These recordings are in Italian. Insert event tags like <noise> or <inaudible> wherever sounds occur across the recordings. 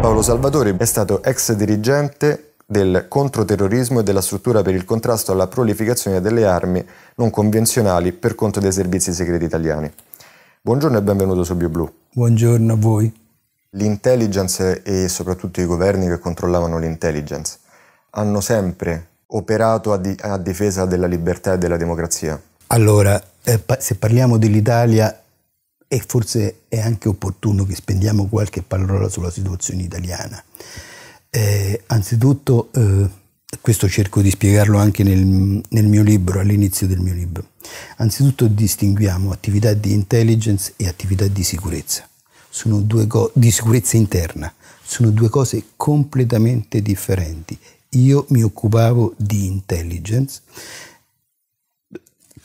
Paolo Salvatore è stato ex dirigente del controterrorismo e della struttura per il contrasto alla prolificazione delle armi non convenzionali per conto dei servizi segreti italiani. Buongiorno e benvenuto su BioBlu. Buongiorno a voi. L'intelligence e soprattutto i governi che controllavano l'intelligence hanno sempre operato a, di a difesa della libertà e della democrazia. Allora, eh, pa se parliamo dell'Italia e forse è anche opportuno che spendiamo qualche parola sulla situazione italiana. Eh, anzitutto, eh, questo cerco di spiegarlo anche nel, nel mio libro, all'inizio del mio libro. Anzitutto distinguiamo attività di intelligence e attività di sicurezza, sono due co- di sicurezza interna, sono due cose completamente differenti. Io mi occupavo di intelligence,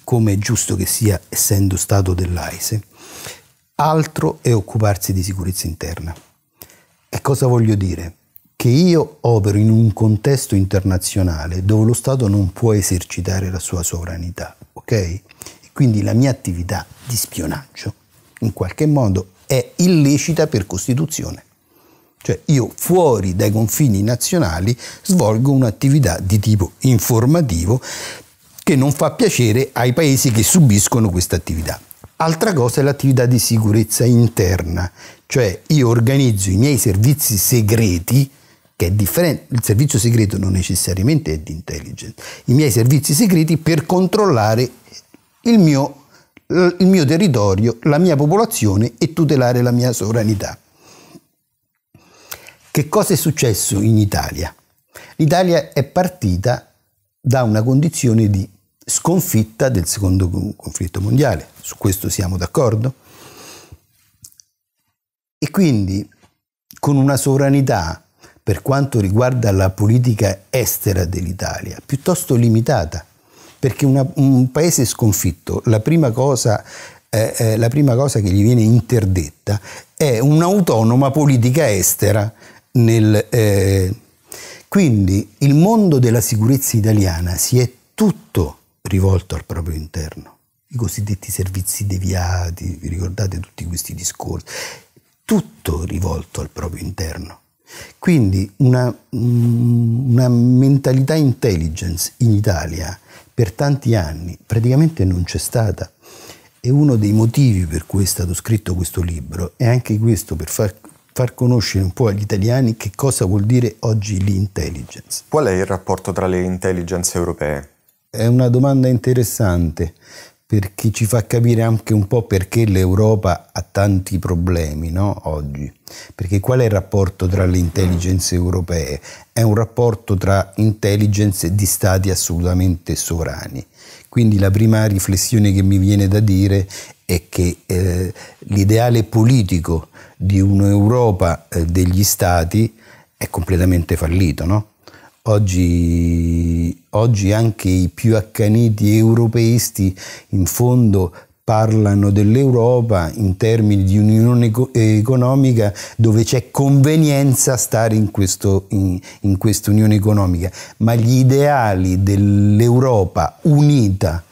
come è giusto che sia essendo stato dell'AISE, altro è occuparsi di sicurezza interna. Che cosa voglio dire? Che io opero in un contesto internazionale dove lo Stato non può esercitare la sua sovranità, ok? E quindi la mia attività di spionaggio, in qualche modo, è illecita per Costituzione. Cioè io fuori dai confini nazionali svolgo un'attività di tipo informativo che non fa piacere ai paesi che subiscono questa attività. Altra cosa è l'attività di sicurezza interna, cioè io organizzo i miei servizi segreti, che è differente, il servizio segreto non necessariamente è di intelligence, i miei servizi segreti per controllare il mio, il mio territorio, la mia popolazione e tutelare la mia sovranità. Che cosa è successo in Italia? L'Italia è partita da una condizione di sconfitta del secondo conflitto mondiale. Su questo siamo d'accordo? E quindi con una sovranità per quanto riguarda la politica estera dell'Italia piuttosto limitata, perché una, un paese sconfitto, la prima, cosa, eh, eh, la prima cosa che gli viene interdetta è un'autonoma politica estera nel, eh, quindi il mondo della sicurezza italiana si è tutto rivolto al proprio interno. I cosiddetti servizi deviati, vi ricordate tutti questi discorsi? Tutto rivolto al proprio interno. Quindi una, mm, una mentalità intelligence in Italia per tanti anni praticamente non c'è stata. E uno dei motivi per cui è stato scritto questo libro è anche questo, per far, far conoscere un po' agli italiani che cosa vuol dire oggi l'intelligence. Qual è il rapporto tra le intelligence europee? è una domanda interessante perché ci fa capire anche un po' perché l'Europa ha tanti problemi no, oggi. Perché qual è il rapporto tra le intelligenze europee? È un rapporto tra intelligence di stati assolutamente sovrani. Quindi la prima riflessione che mi viene da dire è che eh, l'ideale politico di un'Europa eh, degli stati è completamente fallito, no? Oggi, oggi, anche i più accaniti europeisti in fondo parlano dell'Europa in termini di unione economica dove c'è convenienza a stare in, questo, in, in questa unione economica, ma gli ideali dell'Europa unita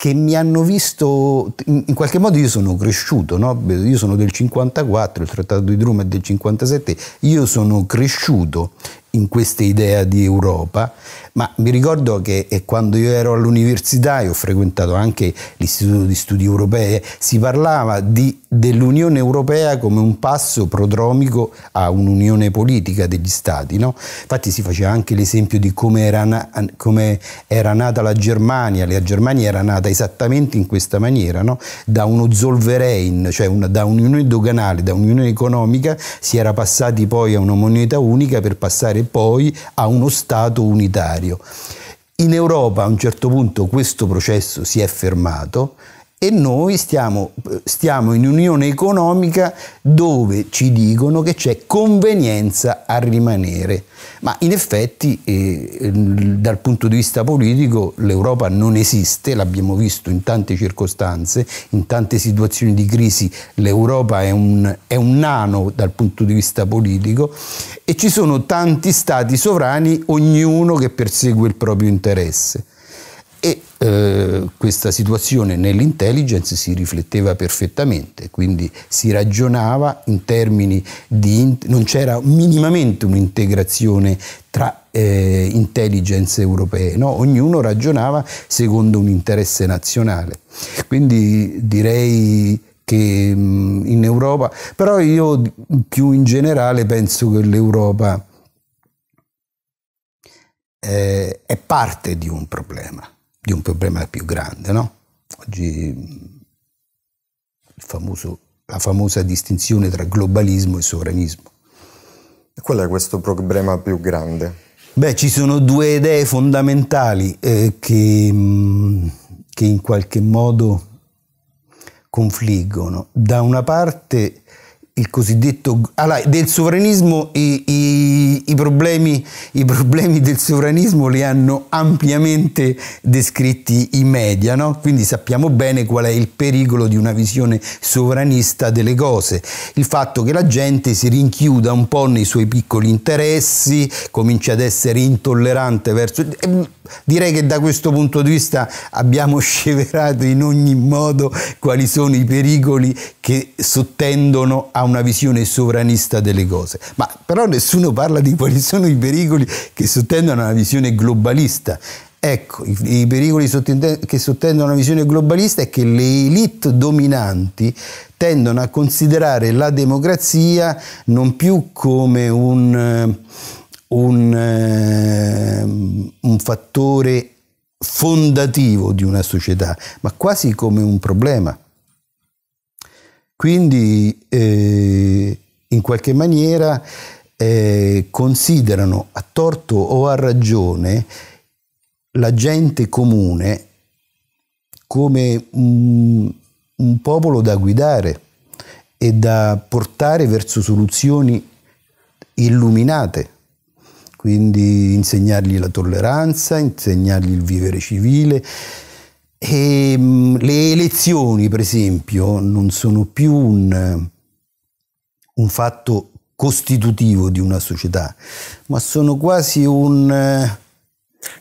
che mi hanno visto, in qualche modo io sono cresciuto, no? io sono del 54, il trattato di Roma è del 57, io sono cresciuto in questa idea di Europa, ma mi ricordo che eh, quando io ero all'università e ho frequentato anche l'Istituto di Studi Europei, si parlava di, dell'Unione Europea come un passo prodromico a un'unione politica degli Stati. No? Infatti si faceva anche l'esempio di come era, na, come era, nata la Germania, la Germania era nata esattamente in questa maniera, no? da uno Zollverein, cioè una, da un'unione doganale, da un'unione economica, si era passati poi a una moneta unica per passare arrivare poi a uno Stato unitario. In Europa a un certo punto questo processo si è fermato, e noi stiamo, stiamo, in un'unione economica dove ci dicono che c'è convenienza a rimanere. Ma in effetti eh, dal punto di vista politico l'Europa non esiste, l'abbiamo visto in tante circostanze, in tante situazioni di crisi l'Europa è un, è un nano dal punto di vista politico e ci sono tanti stati sovrani, ognuno che persegue il proprio interesse. Eh, questa situazione nell'intelligence si rifletteva perfettamente, quindi si ragionava in termini di... non c'era minimamente un'integrazione tra eh, intelligence europee, no? ognuno ragionava secondo un interesse nazionale. Quindi direi che mh, mm, in Europa, però io più in generale penso che l'Europa eh, è parte di un problema di un problema più grande. No? Oggi famoso, la famosa distinzione tra globalismo e sovranismo. E qual è questo problema più grande? Beh, ci sono due idee fondamentali eh, che, mm, che in qualche modo confliggono. Da una parte il cosiddetto allora, del sovranismo i, i, i, problemi, i, problemi, del sovranismo li hanno ampiamente descritti i media, no? quindi sappiamo bene qual è il pericolo di una visione sovranista delle cose, il fatto che la gente si rinchiuda un po' nei suoi piccoli interessi, comincia ad essere intollerante verso... Mm, direi che da questo punto di vista abbiamo <laughs> sceverato in ogni modo quali sono i pericoli che sottendono a una visione sovranista delle cose, ma però nessuno parla di quali sono i pericoli che sottendono una visione globalista. Ecco, i, i pericoli che sottendono una visione globalista è che le elite dominanti tendono a considerare la democrazia non più come un, un, eh, un fattore fondativo di una società, ma quasi come un problema. Quindi eh, in qualche maniera eh, considerano a torto o a ragione la gente comune come un, un popolo da guidare e da portare verso soluzioni illuminate quindi insegnargli la tolleranza, insegnargli il vivere civile, e, ehm, le elezioni, per esempio, non sono più un, un fatto costitutivo di una società, ma sono quasi un...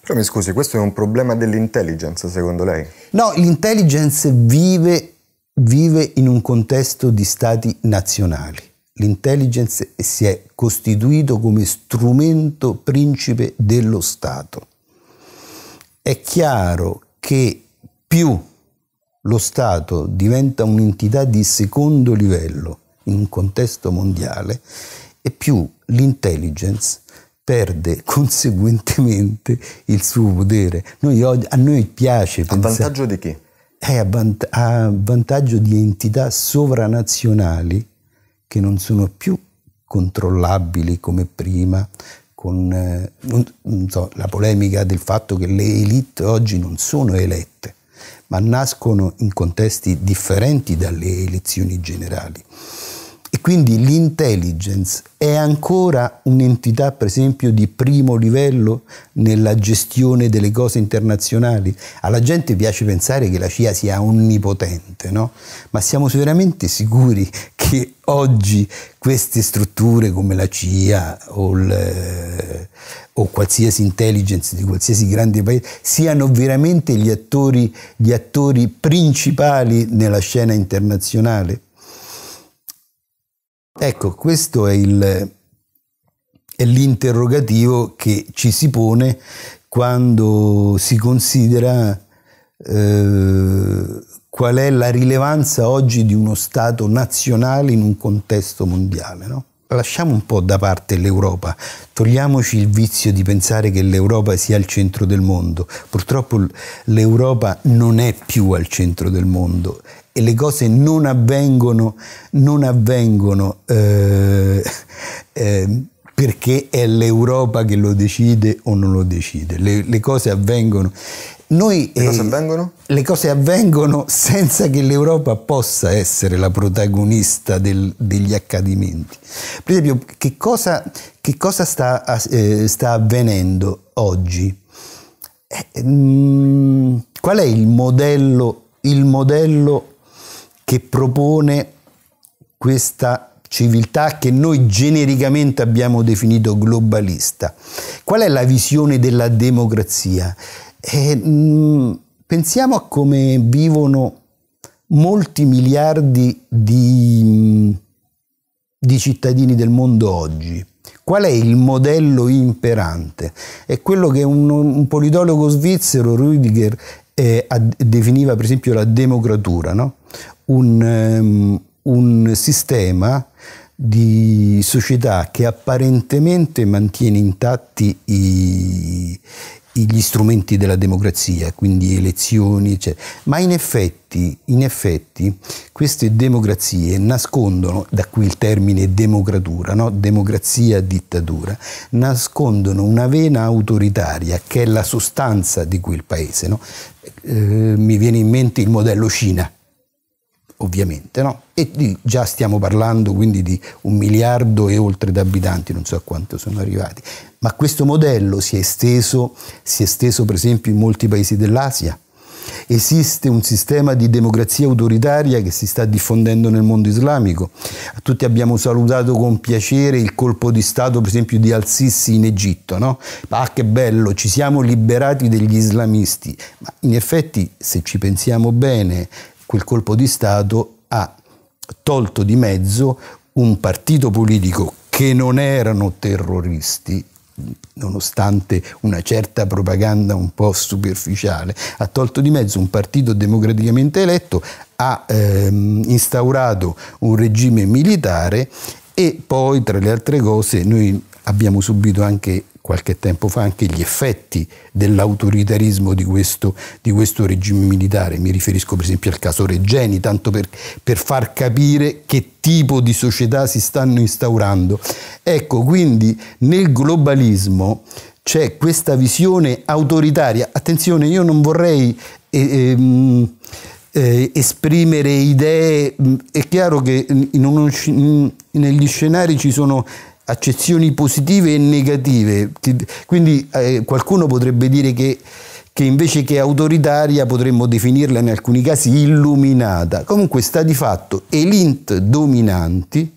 Però mi scusi, questo è un problema dell'intelligence, secondo lei? No, l'intelligence vive, vive in un contesto di stati nazionali. L'intelligence si è costituito come strumento principe dello Stato. È chiaro che più lo Stato diventa un'entità di secondo livello in un contesto mondiale e più l'intelligence perde <laughs> conseguentemente il suo potere. Noi, a noi piace pensare... A vantaggio di chi? È eh, a, vant- a vantaggio di entità sovranazionali che non sono più controllabili come prima, con eh, non, non so, la polemica del fatto che le elite oggi non sono elette, ma nascono in contesti differenti dalle elezioni generali. E quindi l'intelligence è ancora un'entità, per esempio, di primo livello nella gestione delle cose internazionali. Alla gente piace pensare che la CIA sia onnipotente, no? Ma siamo veramente sicuri che Oggi queste strutture come la CIA o, il, eh, o, qualsiasi intelligence di qualsiasi grande paese siano veramente gli attori, gli attori principali nella scena internazionale? Ecco, questo è, il, è l'interrogativo che ci si pone quando si considera eh, qual è la rilevanza oggi di uno Stato nazionale in un contesto mondiale. No? Lasciamo un po' da parte l'Europa, togliamoci il vizio di pensare che l'Europa sia al centro del mondo. Purtroppo l'Europa non è più al centro del mondo e le cose non avvengono, non avvengono eh, <laughs> eh, perché è l'Europa che lo decide o non lo decide. Le, le cose avvengono. Noi, le, cose eh, avvengono? le cose avvengono? senza che l'Europa possa essere la protagonista del, degli accadimenti. Per esempio, che cosa, che cosa sta, eh, sta, avvenendo oggi? Eh, mh, mm, qual è il modello, il modello che propone questa civiltà che noi genericamente abbiamo definito globalista. Qual è la visione della democrazia? E, eh, mh, mm, pensiamo a come vivono molti miliardi di, mm, di cittadini del mondo oggi. Qual è il modello imperante? È quello che un, un politologo svizzero, Rüdiger, eh, definiva per esempio la democratura, no? un, um, un sistema di società che apparentemente mantiene intatti i, gli strumenti della democrazia, quindi elezioni, eccetera. Cioè, ma in effetti, in effetti queste democrazie nascondono, da qui il termine democratura, no? democrazia-dittatura, nascondono una vena autoritaria che è la sostanza di quel paese. No? Eh, mi viene in mente il modello Cina ovviamente, no? E lì già stiamo parlando quindi di un miliardo e oltre di abitanti, non so a quanto sono arrivati, ma questo modello si è esteso, si è esteso per esempio in molti paesi dell'Asia. Esiste un sistema di democrazia autoritaria che si sta diffondendo nel mondo islamico. Tutti abbiamo salutato con piacere il colpo di Stato, per esempio, di Al-Sisi in Egitto. No? Ah, che bello, ci siamo liberati degli islamisti. Ma in effetti, se ci pensiamo bene, quel colpo di Stato ha tolto di mezzo un partito politico che non erano terroristi, nonostante una certa propaganda un po' superficiale, ha tolto di mezzo un partito democraticamente eletto, ha ehm, instaurato un regime militare e poi tra le altre cose noi abbiamo subito anche qualche tempo fa anche gli effetti dell'autoritarismo di questo, di questo regime militare. Mi riferisco per esempio al caso Reggeni, tanto per, per far capire che tipo di società si stanno instaurando. Ecco, quindi nel globalismo c'è questa visione autoritaria. Attenzione, io non vorrei... Eh, ehm, eh, esprimere idee. Mm, è chiaro che in uno, in, negli scenari ci sono accezioni positive e negative, quindi eh, qualcuno potrebbe dire che, che, invece che autoritaria potremmo definirla in alcuni casi illuminata, comunque sta di fatto elite dominanti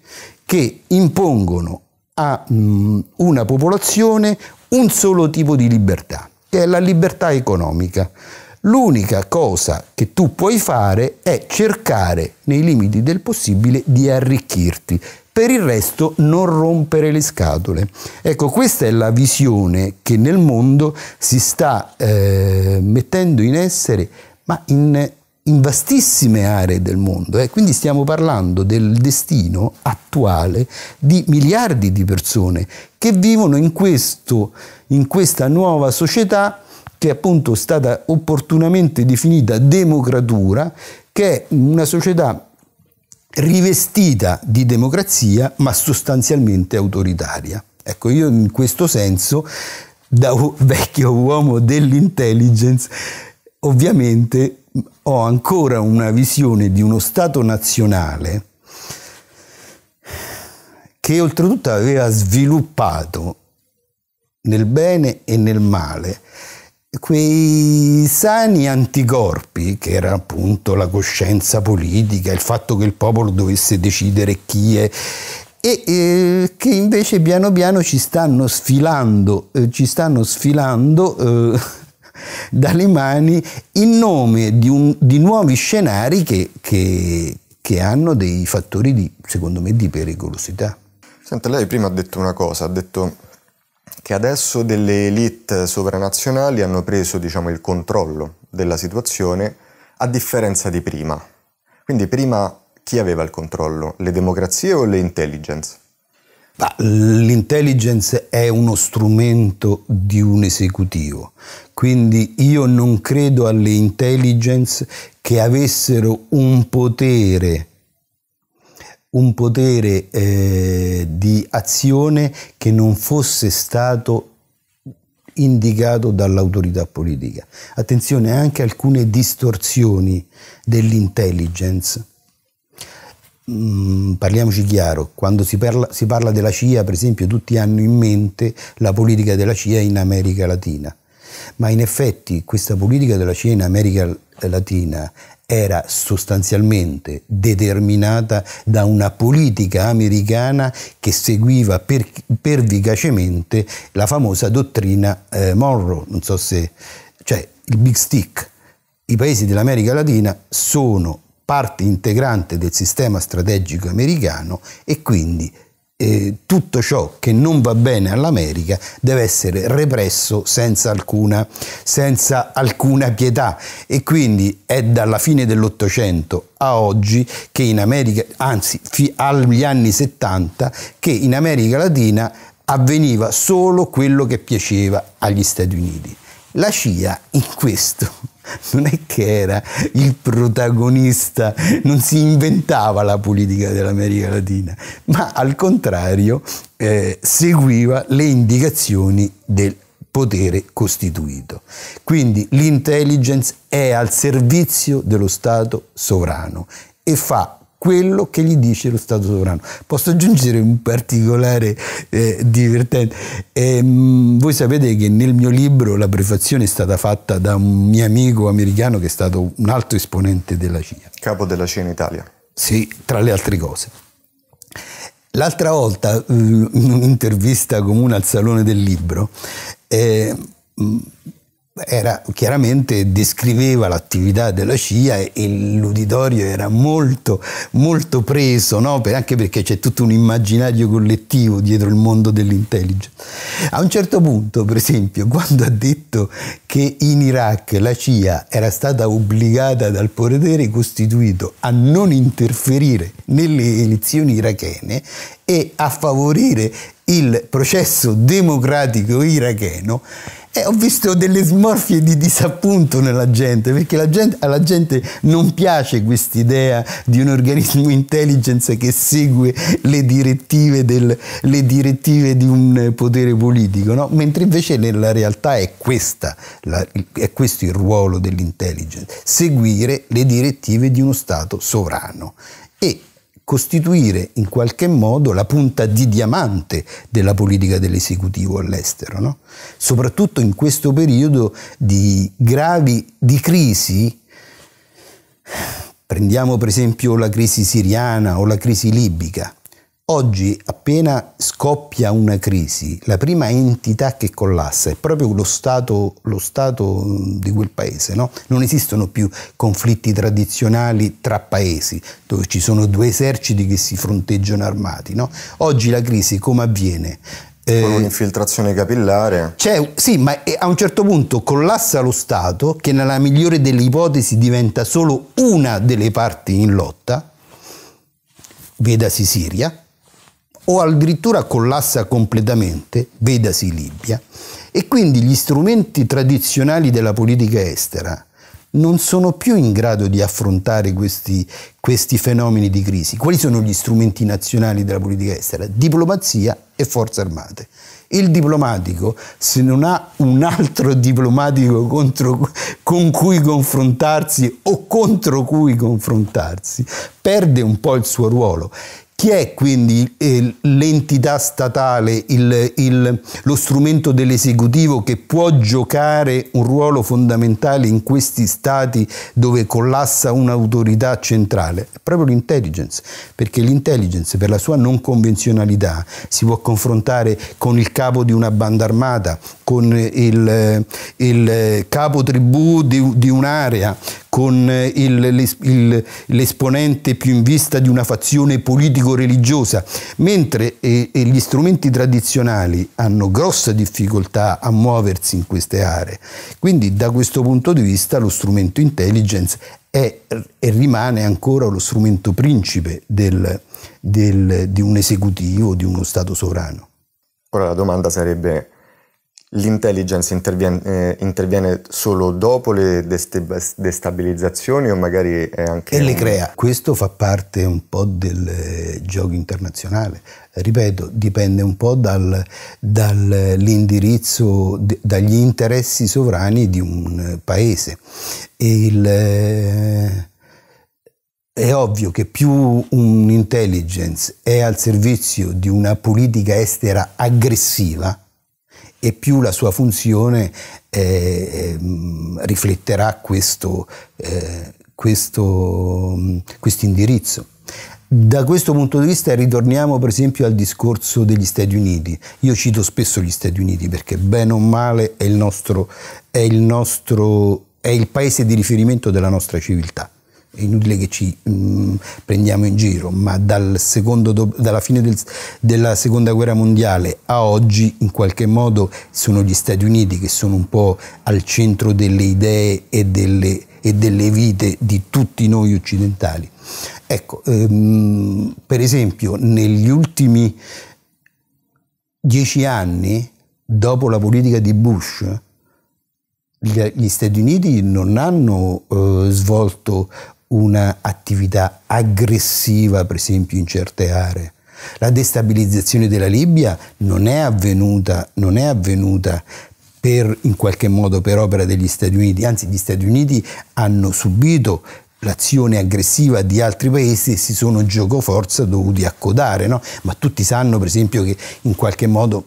che impongono a mh, mm, una popolazione un solo tipo di libertà, che è la libertà economica. L'unica cosa che tu puoi fare è cercare, nei limiti del possibile, di arricchirti per il resto non rompere le scatole. Ecco, questa è la visione che nel mondo si sta eh, mettendo in essere, ma in, in vastissime aree del mondo. Eh. Quindi stiamo parlando del destino attuale di miliardi di persone che vivono in, questo, in questa nuova società che è appunto stata opportunamente definita democratura, che è una società rivestita di democrazia ma sostanzialmente autoritaria. Ecco, io in questo senso, da vecchio uomo dell'intelligence, ovviamente ho ancora una visione di uno Stato nazionale che oltretutto aveva sviluppato nel bene e nel male quei sani anticorpi, che era appunto la coscienza politica, il fatto che il popolo dovesse decidere chi è, e eh, che invece piano piano ci stanno sfilando, eh, ci stanno sfilando eh, <laughs> dalle mani in nome di, un, di nuovi scenari che, che, che, hanno dei fattori di, secondo me, di pericolosità. Senta, lei prima ha detto una cosa, ha detto che adesso delle elite sovranazionali hanno preso diciamo, il controllo della situazione a differenza di prima. Quindi prima chi aveva il controllo? Le democrazie o le intelligence? L'intelligence è uno strumento di un esecutivo, quindi io non credo alle intelligence che avessero un potere un potere eh, di azione che non fosse stato indicato dall'autorità politica. Attenzione anche alcune distorsioni dell'intelligence. Mm, parliamoci chiaro, quando si parla, si parla della CIA, per esempio, tutti hanno in mente la politica della CIA in America Latina, ma in effetti questa politica della CIA in America Latina era sostanzialmente determinata da una politica americana che seguiva per, pervicacemente la famosa dottrina eh, Monroe, non so se, cioè il Big Stick. I paesi dell'America Latina sono parte integrante del sistema strategico americano e quindi eh, tutto ciò che non va bene all'America deve essere represso senza alcuna, senza alcuna pietà e quindi è dalla fine dell'Ottocento a oggi che in America, anzi agli anni 70, che in America Latina avveniva solo quello che piaceva agli Stati Uniti. La CIA in questo <laughs> non è che era il protagonista, non si inventava la politica dell'America Latina, ma al contrario eh, seguiva le indicazioni del potere costituito. Quindi l'intelligence è al servizio dello Stato sovrano e fa quello che gli dice lo Stato sovrano. Posso aggiungere un particolare eh, divertente. Ehm, voi sapete che nel mio libro la prefazione è stata fatta da un mio amico americano che è stato un alto esponente della CIA. Capo della CIA in Italia. Sì, tra le altre cose. L'altra volta, eh, in un'intervista comune al Salone del Libro, eh, era, chiaramente descriveva l'attività della CIA e, e l'uditorio era molto, molto preso, no? per, anche perché c'è tutto un immaginario collettivo dietro il mondo dell'intelligence. A un certo punto, per esempio, quando ha detto che in Iraq la CIA era stata obbligata dal potere costituito a non interferire nelle elezioni irachene e a favorire il processo democratico iracheno, e ho visto delle smorfie di disappunto nella gente, perché la gente, alla gente non piace quest'idea di un organismo intelligence che segue le direttive, del, le direttive di un potere politico, no? mentre invece nella realtà è, questa, la, è questo il ruolo dell'intelligence, seguire le direttive di uno Stato sovrano. E costituire in qualche modo la punta di diamante della politica dell'esecutivo all'estero, no? soprattutto in questo periodo di gravi di crisi. Prendiamo per esempio la crisi siriana o la crisi libica Oggi appena scoppia una crisi, la prima entità che collassa è proprio lo Stato, lo stato mm, di quel paese. No? Non esistono più conflitti tradizionali tra paesi, dove ci sono due eserciti che si fronteggiano armati. No? Oggi la crisi come avviene? Eh, con un'infiltrazione capillare. Cioè, sì, ma eh, a un certo punto collassa lo Stato, che nella migliore delle ipotesi diventa solo una delle parti in lotta, vedasi Siria, o addirittura collassa completamente, vedasi Libia, e quindi gli strumenti tradizionali della politica estera non sono più in grado di affrontare questi, questi fenomeni di crisi. Quali sono gli strumenti nazionali della politica estera? Diplomazia e forze armate. Il diplomatico, se non ha un altro <laughs> diplomatico contro, con cui confrontarsi o contro cui confrontarsi, perde un po' il suo ruolo. Chi è quindi eh, l'entità statale, il, il, lo strumento dell'esecutivo che può giocare un ruolo fondamentale in questi stati dove collassa un'autorità centrale? È proprio l'intelligence, perché l'intelligence per la sua non convenzionalità si può confrontare con il capo di una banda armata, con il, il capo tribù di, di un'area, con eh, il, l'es, il, l'esponente più in vista di una fazione politico-religiosa, mentre e, gli strumenti tradizionali hanno grossa difficoltà a muoversi in queste aree. Quindi da questo punto di vista lo strumento intelligence è e rimane ancora lo strumento principe del, del, di un esecutivo, di uno Stato sovrano. Ora la domanda sarebbe l'intelligence interviene, eh, interviene, solo dopo le destabilizzazioni o magari è anche... E le crea. Questo fa parte un po' del eh, gioco internazionale. Ripeto, dipende un po' dal, dall'indirizzo, eh, dagli interessi sovrani di un eh, paese. Il, è ovvio che più un'intelligence è al servizio di una politica estera aggressiva, e più la sua funzione eh, ehm, rifletterà questo, eh, questo indirizzo. Da questo punto di vista ritorniamo per esempio al discorso degli Stati Uniti. Io cito spesso gli Stati Uniti perché bene o male è il, nostro, è il, nostro, è il paese di riferimento della nostra civiltà è inutile che ci mh, mm, prendiamo in giro, ma dal secondo, dalla fine del, della seconda guerra mondiale a oggi in qualche modo sono gli Stati Uniti che sono un po' al centro delle idee e delle, e delle vite di tutti noi occidentali. Ecco, ehm, per esempio negli ultimi dieci anni, dopo la politica di Bush, gli Stati Uniti non hanno eh, svolto un'attività aggressiva, per esempio, in certe aree. La destabilizzazione della Libia non è avvenuta, non è avvenuta per, in qualche modo per opera degli Stati Uniti, anzi gli Stati Uniti hanno subito l'azione aggressiva di altri paesi e si sono giocoforza dovuti accodare, no? ma tutti sanno per esempio che in qualche modo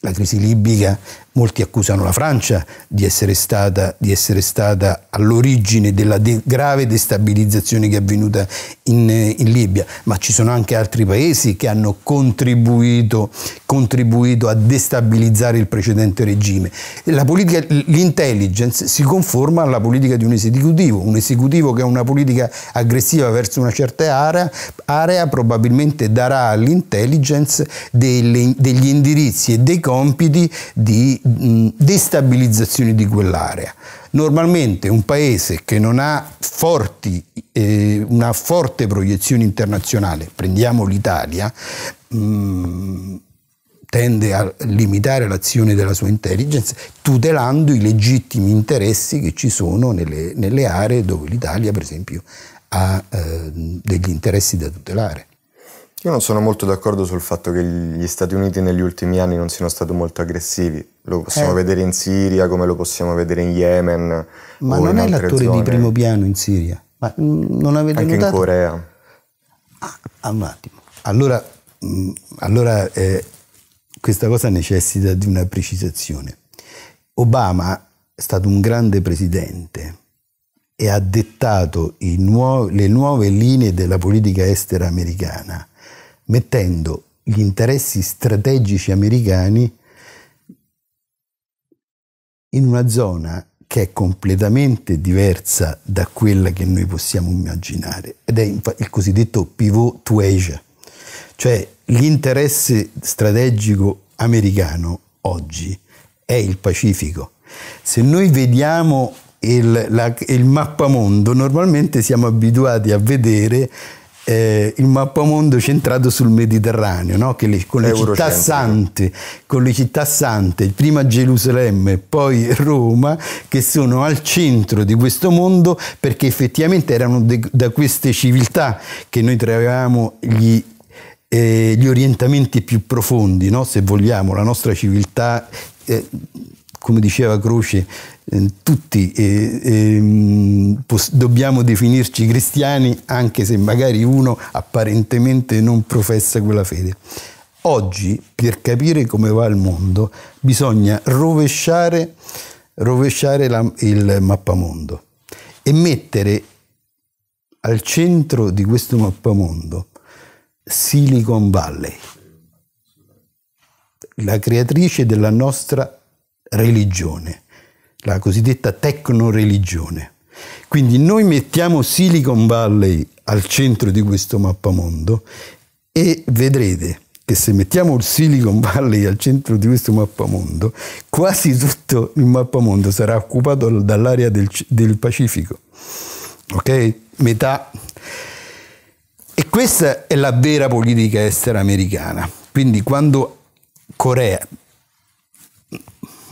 la crisi libica Molti accusano la Francia di essere stata, di essere stata all'origine della de grave destabilizzazione che è avvenuta in, in, Libia, ma ci sono anche altri paesi che hanno contribuito, contribuito a destabilizzare il precedente regime. l'intelligence si conforma alla politica di un esecutivo, un esecutivo che ha una politica aggressiva verso una certa area, area probabilmente darà all'intelligence degli indirizzi e dei compiti di Mm, destabilizzazione di quell'area. Normalmente un paese che non ha forti, eh, una forte proiezione internazionale, prendiamo l'Italia, mh, mm, tende a limitare l'azione della sua intelligence tutelando i legittimi interessi che ci sono nelle, nelle aree dove l'Italia per esempio ha eh, degli interessi da tutelare. Io non sono molto d'accordo sul fatto che gli Stati Uniti negli ultimi anni non siano stati molto aggressivi. Lo possiamo eh. vedere in Siria, come lo possiamo vedere in Yemen. Ma non è l'attore zone. di primo piano in Siria. Ma mm, non avete Anche notato? in Corea. Ah, un attimo. Allora, mm, allora eh, questa cosa necessita di una precisazione. Obama è stato un grande presidente e ha dettato nuo- le nuove linee della politica estera americana mettendo gli interessi strategici americani in una zona che è completamente diversa da quella che noi possiamo immaginare ed è il cosiddetto pivot to Asia, cioè l'interesse strategico americano oggi è il Pacifico. Se noi vediamo il, la, il mappamondo normalmente siamo abituati a vedere eh, il mappamondo centrato sul Mediterraneo, no? le, con, le città sante, con le città sante, prima Gerusalemme, poi Roma, che sono al centro di questo mondo perché effettivamente erano de, da queste civiltà che noi traevamo gli eh, gli orientamenti più profondi, no? se vogliamo, la nostra civiltà eh, come diceva Croce, eh, tutti eh, ehm, dobbiamo definirci cristiani anche se magari uno apparentemente non professa quella fede. Oggi, per capire come va il mondo, bisogna rovesciare, rovesciare la, il mappamondo e mettere al centro di questo mappamondo Silicon Valley, la creatrice della nostra religione, la cosiddetta tecno-religione. Quindi noi mettiamo Silicon Valley al centro di questo mappamondo e vedrete che se mettiamo il Silicon Valley al centro di questo mappamondo, quasi tutto il mappamondo sarà occupato dall'area del, del Pacifico. Ok? Metà. E questa è la vera politica estera americana. Quindi quando Corea,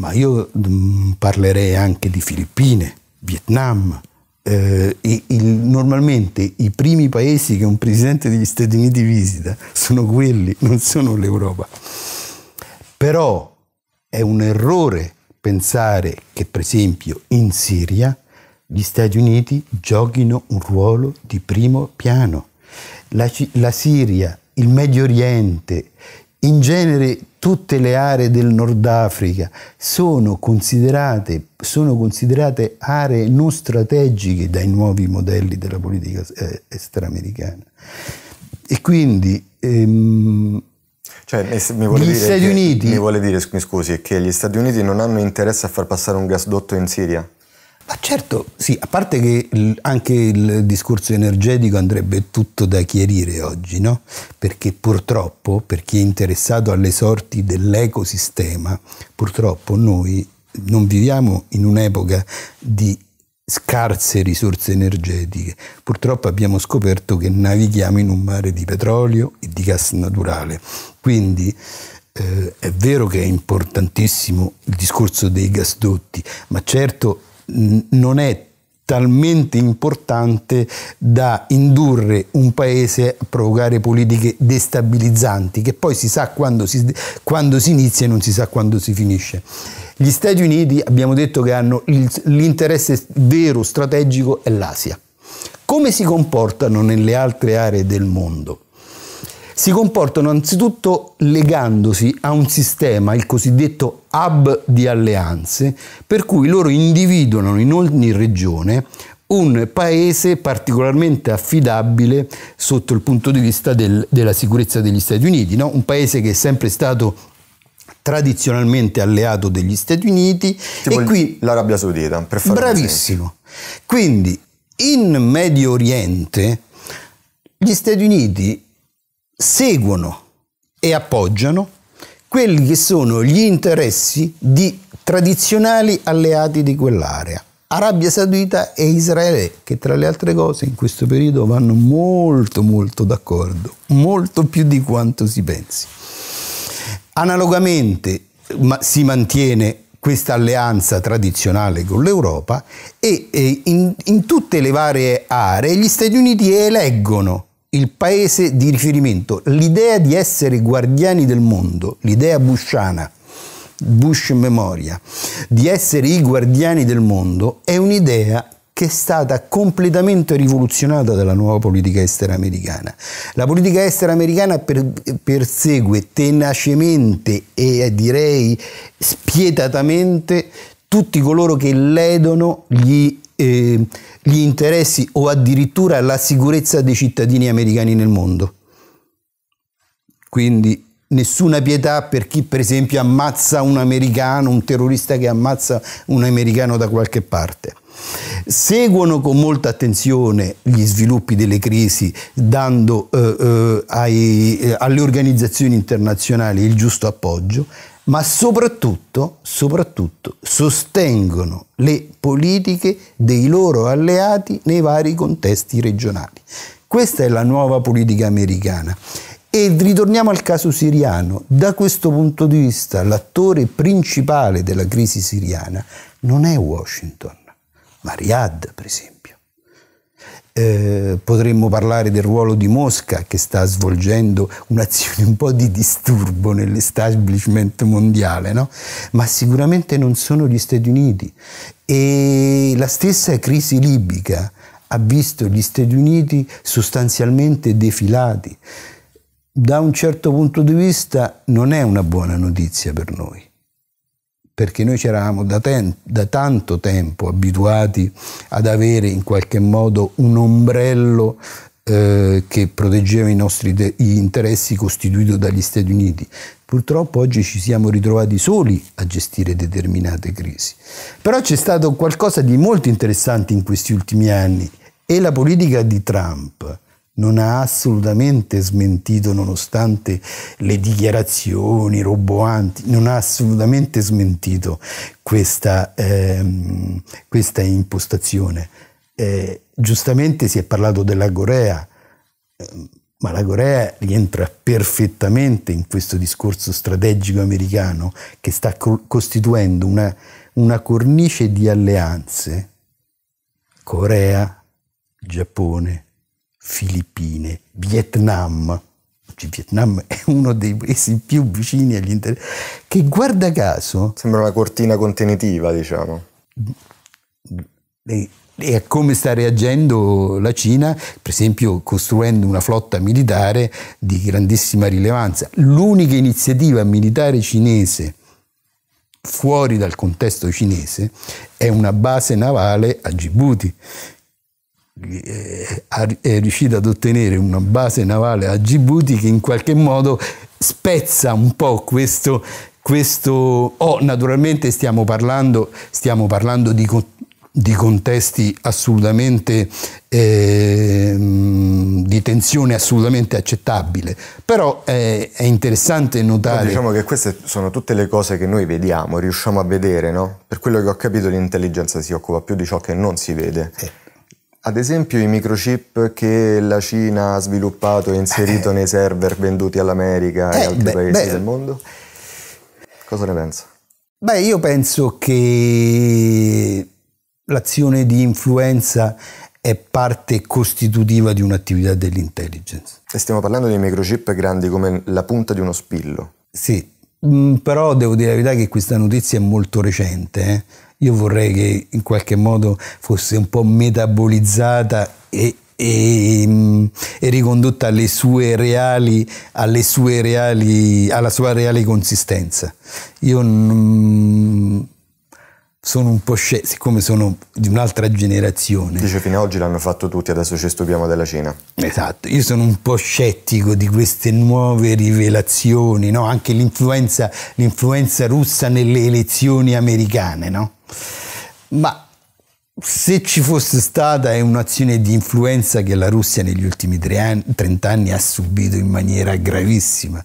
ma io mm, parlerei anche di Filippine, Vietnam. Eh, il, normalmente i primi paesi che un presidente degli Stati Uniti visita sono quelli, <laughs> non sono l'Europa. Però è un errore pensare che, per esempio, in Siria gli Stati Uniti giochino un ruolo di primo piano. La, la Siria, il Medio Oriente, in genere tutte le aree del Nord Africa sono considerate, sono considerate aree non strategiche dai nuovi modelli della politica eh, esteramericana. E quindi ehm, cioè, mi vuole, gli Stati che, Uniti, mi vuole dire, mi scusi, che gli Stati Uniti non hanno interesse a far passare un gasdotto in Siria? Ma certo, sì, a parte che anche il discorso energetico andrebbe tutto da chiarire oggi, no? Perché purtroppo, per chi è interessato alle sorti dell'ecosistema, purtroppo noi non viviamo in un'epoca di scarse risorse energetiche. Purtroppo abbiamo scoperto che navighiamo in un mare di petrolio e di gas naturale. Quindi eh, è vero che è importantissimo il discorso dei gasdotti, ma certo non è talmente importante da indurre un paese a provocare politiche destabilizzanti, che poi si sa quando si, quando si inizia e non si sa quando si finisce. Gli Stati Uniti abbiamo detto che hanno il, l'interesse vero strategico è l'Asia. Come si comportano nelle altre aree del mondo? si comportano anzitutto legandosi a un sistema, il cosiddetto hub di alleanze, per cui loro individuano in ogni regione un paese particolarmente affidabile sotto il punto di vista del, della sicurezza degli Stati Uniti, no? un paese che è sempre stato tradizionalmente alleato degli Stati Uniti tipo e qui l'Arabia Saudita per fare bravissimo quindi in Medio Oriente gli Stati Uniti seguono e appoggiano quelli che sono gli interessi di tradizionali alleati di quell'area. Arabia Saudita e Israele, che tra le altre cose in questo periodo vanno molto molto d'accordo, molto più di quanto si pensi. Analogamente ma, si mantiene questa alleanza tradizionale con l'Europa e, e in, in tutte le varie aree gli Stati Uniti eleggono il paese di riferimento, l'idea di essere guardiani del mondo, l'idea busciana, Bush in memoria, di essere i guardiani del mondo è un'idea che è stata completamente rivoluzionata dalla nuova politica estera americana. La politica estera americana per, persegue tenacemente e direi spietatamente tutti coloro che ledono gli eh, gli interessi o addirittura la sicurezza dei cittadini americani nel mondo. Quindi nessuna pietà per chi per esempio ammazza un americano, un terrorista che ammazza un americano da qualche parte. Seguono con molta attenzione gli sviluppi delle crisi, dando eh, eh, ai, eh, alle organizzazioni internazionali il giusto appoggio, ma soprattutto, soprattutto sostengono le politiche dei loro alleati nei vari contesti regionali. Questa è la nuova politica americana. E ritorniamo al caso siriano. Da questo punto di vista, l'attore principale della crisi siriana non è Washington, ma Riyadh, per esempio. Eh, potremmo parlare del ruolo di Mosca che sta svolgendo un'azione un po' di disturbo nell'establishment mondiale, no? ma sicuramente non sono gli Stati Uniti. E la stessa crisi libica ha visto gli Stati Uniti sostanzialmente defilati. Da un certo punto di vista non è una buona notizia per noi perché noi ci eravamo da, ten- da tanto tempo abituati ad avere in qualche modo un ombrello eh, che proteggeva i nostri de- interessi costituito dagli Stati Uniti. Purtroppo oggi ci siamo ritrovati soli a gestire determinate crisi. Però c'è stato qualcosa di molto interessante in questi ultimi anni e la politica di Trump non ha assolutamente smentito, nonostante le dichiarazioni roboanti, non ha assolutamente smentito questa, ehm, questa impostazione. Eh, giustamente si è parlato della Corea, ehm, ma la Corea rientra perfettamente in questo discorso strategico americano che sta co costituendo una, una cornice di alleanze Corea, Giappone, Filippine, Vietnam, oggi Vietnam è uno dei paesi più vicini agli interessi, che guarda caso... Sembra una cortina contenitiva, diciamo. E, a come sta reagendo la Cina, per esempio costruendo una flotta militare di grandissima rilevanza. L'unica iniziativa militare cinese fuori dal contesto cinese è una base navale a Djibouti, eh, è riuscita ad ottenere una base navale a Djibouti che in qualche modo spezza un po' questo, questo oh, naturalmente stiamo parlando, stiamo parlando di, di, contesti assolutamente eh, di tensione assolutamente accettabile però è, è interessante notare diciamo che queste sono tutte le cose che noi vediamo riusciamo a vedere no? per quello che ho capito l'intelligenza si occupa più di ciò che non si vede eh ad esempio i microchip che la Cina ha sviluppato e inserito eh, nei server venduti all'America eh, e altri beh, paesi beh, del mondo? Cosa ne pensa? Beh, io penso che l'azione di influenza è parte costitutiva di un'attività dell'intelligence. E stiamo parlando di microchip grandi come la punta di uno spillo. Sì, mm, però devo dire la verità che questa notizia è molto recente. Eh? Io vorrei che in qualche modo fosse un po' metabolizzata e, e, mm, e ricondotta alle sue reali, alle sue reali, alla sua reale consistenza. Io non sono un po' scettico, siccome sono di un'altra generazione. Dice fino ad oggi l'hanno fatto tutti, adesso ci stupiamo della Cina. Esatto, io sono un po' scettico di queste nuove rivelazioni, no? anche l'influenza, russa nelle elezioni americane, no? ma se ci fosse stata è un'azione di influenza che la Russia negli ultimi 30 anni ha subito in maniera gravissima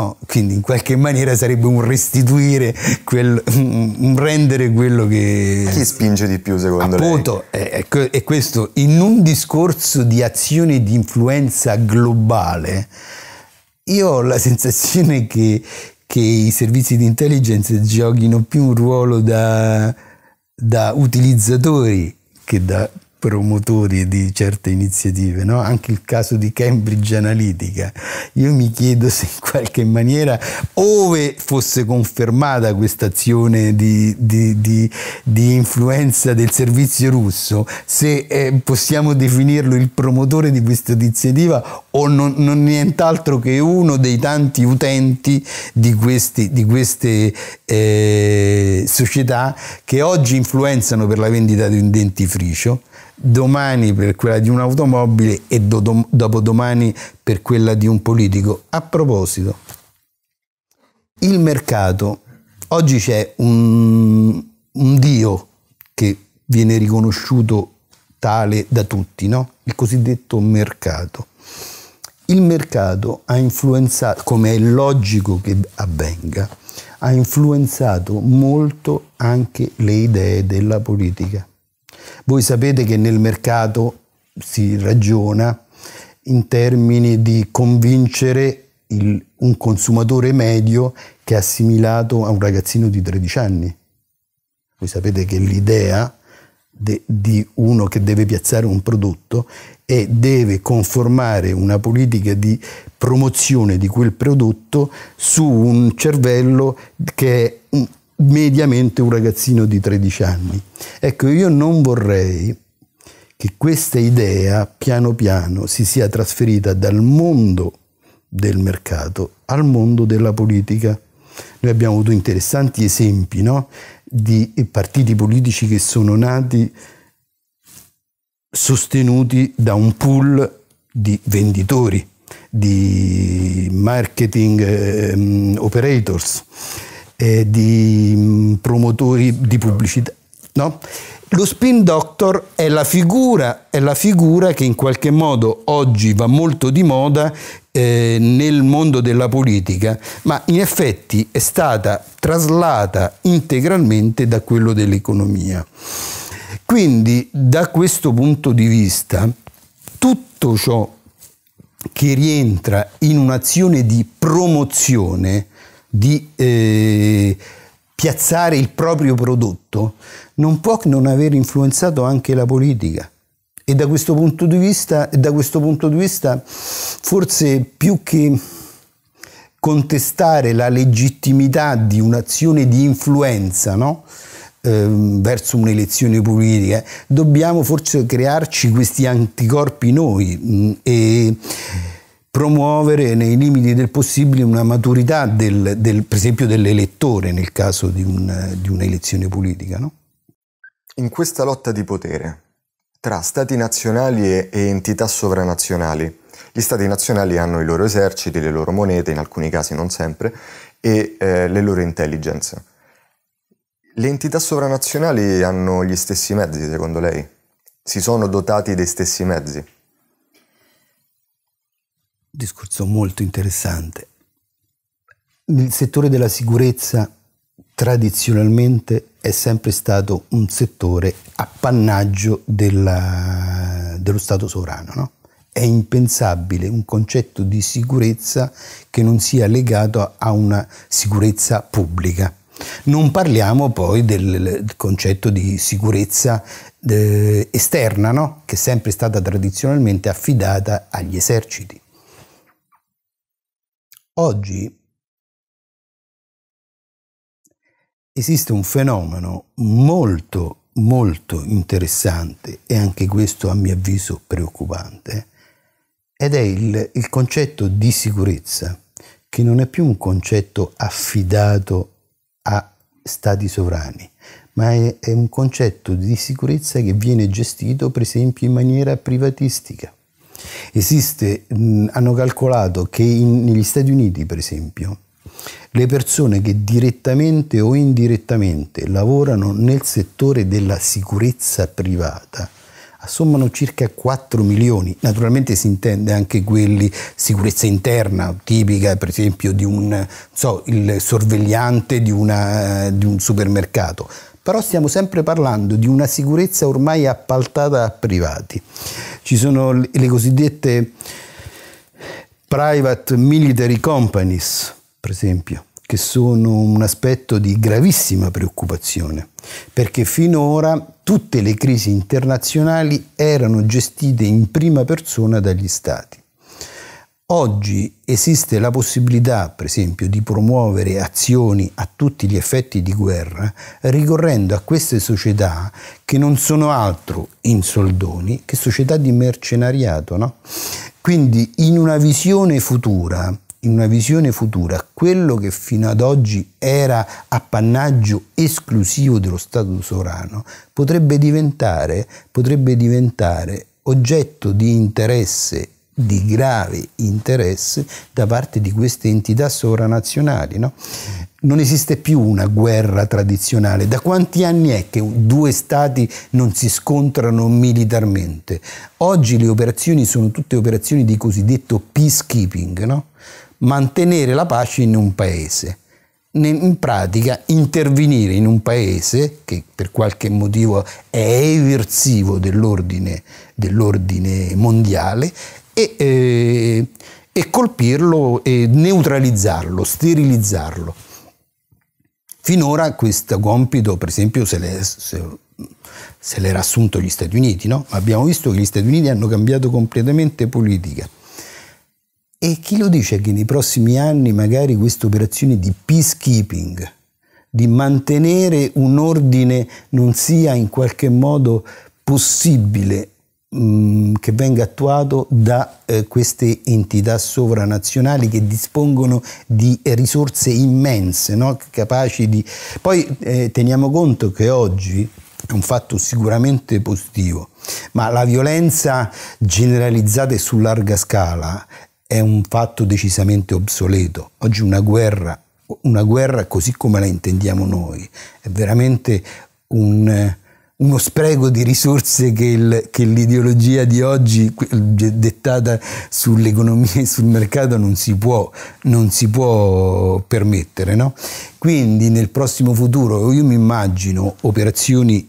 Oh, quindi in qualche maniera sarebbe un restituire, quel, un rendere quello che... Chi spinge di più secondo appunto, lei? Appunto, è, eh, eh, questo, in un discorso di azione di influenza globale, io ho la sensazione che, che i servizi di intelligence giochino più un ruolo da, da utilizzatori che da promotori di certe iniziative, no? anche il caso di Cambridge Analytica. Io mi chiedo se in qualche maniera, ove fosse confermata questa azione di, di, di, di, influenza del servizio russo, se eh, possiamo definirlo il promotore di questa iniziativa o non, non nient'altro che uno dei tanti utenti di, questi, queste eh, società che oggi influenzano per la vendita di un dentifricio domani per quella di un'automobile e do, dopodomani per quella di un politico. A proposito, il mercato, oggi c'è un, un dio che viene riconosciuto tale da tutti, no? il cosiddetto mercato. Il mercato ha influenzato, come è logico che avvenga, ha influenzato molto anche le idee della politica. Voi sapete che nel mercato si ragiona in termini di convincere il, un consumatore medio che è assimilato a un ragazzino di 13 anni. Voi sapete che l'idea de, di uno che deve piazzare un prodotto e deve conformare una politica di promozione di quel prodotto su un cervello che è un, mediamente un ragazzino di 13 anni. Ecco, io non vorrei che questa idea piano piano si sia trasferita dal mondo del mercato al mondo della politica. Noi abbiamo avuto interessanti esempi no? di partiti politici che sono nati sostenuti da un pool di venditori, di marketing eh, operators eh, di mm, promotori di pubblicità. No? Lo spin doctor è la, figura, è la, figura, che in qualche modo oggi va molto di moda eh, nel mondo della politica, ma in effetti è stata traslata integralmente da quello dell'economia. Quindi da questo punto di vista tutto ciò che rientra in un'azione di promozione di eh, piazzare il proprio prodotto, non può non aver influenzato anche la politica. E da questo punto di vista, punto di vista forse più che contestare la legittimità di un'azione di influenza, no? Ehm, verso un'elezione politica, eh, dobbiamo forse crearci questi anticorpi noi mm, e, promuovere nei limiti del possibile una maturità del, del, per esempio dell'elettore nel caso di, un, di un'elezione politica. No? In questa lotta di potere tra stati nazionali e, e entità sovranazionali, gli stati nazionali hanno i loro eserciti, le loro monete, in alcuni casi non sempre, e eh, le loro intelligence. Le entità sovranazionali hanno gli stessi mezzi, secondo lei? Si sono dotati dei stessi mezzi? discorso molto interessante. Il settore della sicurezza tradizionalmente è sempre stato un settore appannaggio della, dello Stato sovrano. No? È impensabile un concetto di sicurezza che non sia legato a una sicurezza pubblica. Non parliamo poi del, concetto di sicurezza eh, esterna, no? che è sempre stata tradizionalmente affidata agli eserciti. Oggi esiste un fenomeno molto molto interessante e anche questo a mio avviso preoccupante ed è il, il concetto di sicurezza che non è più un concetto affidato a stati sovrani ma è, è un concetto di sicurezza che viene gestito per esempio in maniera privatistica Esiste, mh, hanno calcolato che in, negli Stati Uniti, per esempio, le persone che direttamente o indirettamente lavorano nel settore della sicurezza privata assommano circa 4 milioni. Naturalmente si intende anche quelli sicurezza interna, tipica per esempio di un so, il sorvegliante di, una, di un supermercato però stiamo sempre parlando di una sicurezza ormai appaltata a privati. Ci sono le cosiddette private military companies, per esempio, che sono un aspetto di gravissima preoccupazione, perché finora tutte le crisi internazionali erano gestite in prima persona dagli stati. Oggi esiste la possibilità, per esempio, di promuovere azioni a tutti gli effetti di guerra ricorrendo a queste società che non sono altro in soldoni che società di mercenariato. No? Quindi in una visione futura, in una visione futura, quello che fino ad oggi era appannaggio esclusivo dello Stato sovrano potrebbe diventare, potrebbe diventare oggetto di interesse di grave interesse da parte di queste entità sovranazionali. No? Non esiste più una guerra tradizionale. Da quanti anni è che due stati non si scontrano militarmente? Oggi le operazioni sono tutte operazioni di cosiddetto peacekeeping, no? mantenere la pace in un paese in pratica intervenire in un paese che per qualche motivo è eversivo dell'ordine, dell'ordine mondiale e, eh, e colpirlo e neutralizzarlo, sterilizzarlo. Finora questo compito, per esempio, se, le, se se l'era assunto gli Stati Uniti, no? abbiamo visto che gli Stati Uniti hanno cambiato completamente politica. E chi lo dice che nei prossimi anni magari queste operazioni di peacekeeping, di mantenere un ordine, non sia in qualche modo possibile Mm, che venga attuato da eh, queste entità sovranazionali che dispongono di risorse immense, no? capaci di... Poi eh, teniamo conto che oggi è un fatto sicuramente positivo, ma la violenza generalizzata e su larga scala è un fatto decisamente obsoleto. Oggi una guerra, una guerra così come la intendiamo noi, è veramente un eh, uno spreco di risorse che, il, che, l'ideologia di oggi dettata sull'economia e sul mercato non si può, non si può permettere. No? Quindi nel prossimo futuro io mi immagino operazioni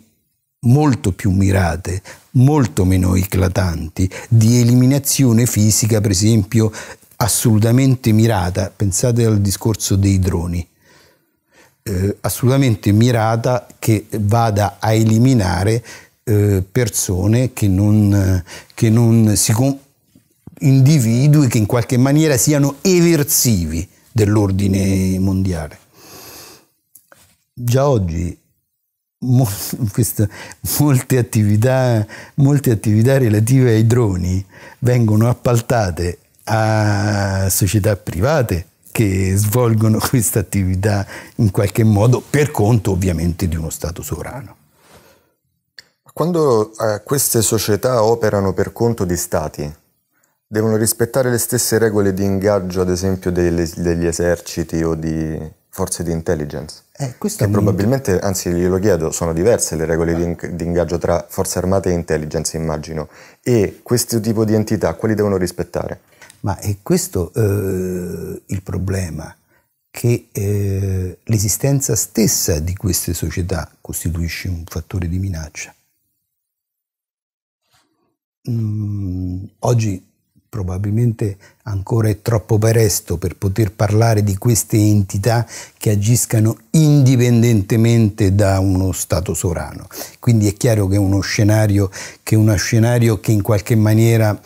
molto più mirate, molto meno eclatanti, di eliminazione fisica, per esempio, assolutamente mirata. Pensate al discorso dei droni eh, assolutamente mirata che vada a eliminare eh, persone che non, eh, che non si individui che in qualche maniera siano eversivi dell'ordine mondiale. Già oggi mol <laughs> questa, molte, attività, molte attività relative ai droni vengono appaltate a società private che svolgono <laughs> questa attività in qualche modo per conto ovviamente di uno Stato sovrano. Quando eh, queste società operano per conto di Stati, devono rispettare le stesse regole di ingaggio, ad esempio, delle, degli eserciti o di forze di intelligence? Eh, che probabilmente, un... anzi glielo chiedo, sono diverse le regole ah. di, ingaggio tra forze armate e intelligence, immagino. E questo tipo di entità, quali devono rispettare? Ma è questo eh, il problema, che eh, l'esistenza stessa di queste società costituisce un fattore di minaccia. Mm, oggi probabilmente ancora è troppo presto per poter parlare di queste entità che agiscano indipendentemente da uno Stato sovrano. Quindi è chiaro che è uno scenario che, uno scenario che in qualche maniera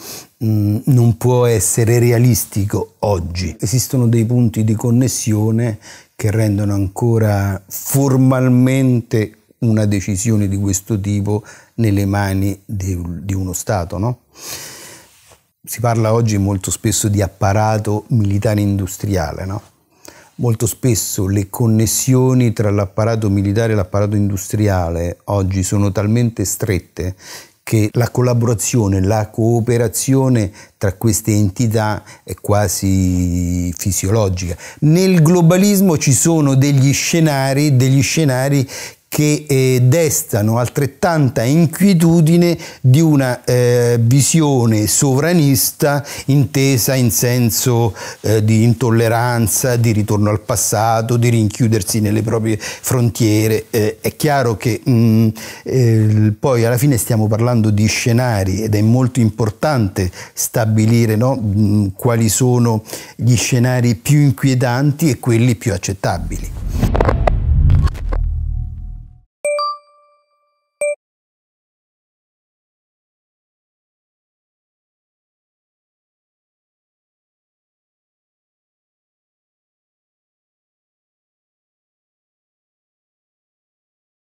Mm, non può essere realistico oggi. Esistono dei punti di connessione che rendono ancora formalmente una decisione di questo tipo nelle mani di, di uno Stato. No? Si parla oggi molto spesso di apparato militare industriale, no? molto spesso le connessioni tra l'apparato militare e l'apparato industriale oggi sono talmente strette che la collaborazione, la cooperazione tra queste entità è quasi fisiologica. Nel globalismo ci sono degli scenari, degli scenari che eh, destano altrettanta inquietudine di una eh, visione sovranista intesa in senso eh, di intolleranza, di ritorno al passato, di rinchiudersi nelle proprie frontiere. Eh, è chiaro che mh, mm, eh, poi alla fine stiamo parlando di scenari ed è molto importante stabilire no, mh, mm, quali sono gli scenari più inquietanti e quelli più accettabili.